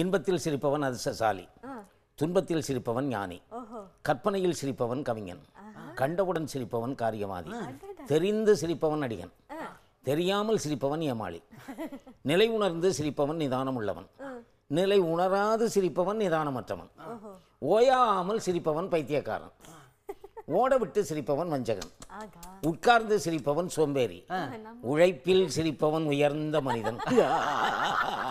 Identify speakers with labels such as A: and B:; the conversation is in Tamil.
A: இன்பத்தில் சிரிப்பவன் அதிர்ஷ்டசாலி துன்பத்தில் சிரிப்பவன் ஞானி கற்பனையில் சிரிப்பவன் கவிஞன் கண்டவுடன் சிரிப்பவன் காரியவாதி தெரிந்து சிரிப்பவன் அடிகன் தெரியாமல் சிரிப்பவன் ஏமாளி நிலை உணர்ந்து சிரிப்பவன் நிதானம் உள்ளவன் நிலை உணராது சிரிப்பவன் நிதானமற்றவன் ஓயாமல் சிரிப்பவன் பைத்தியக்காரன் ஓட விட்டு சிரிப்பவன் வஞ்சகன் உட்கார்ந்து சிரிப்பவன் சோம்பேறி உழைப்பில் சிரிப்பவன் உயர்ந்த மனிதன்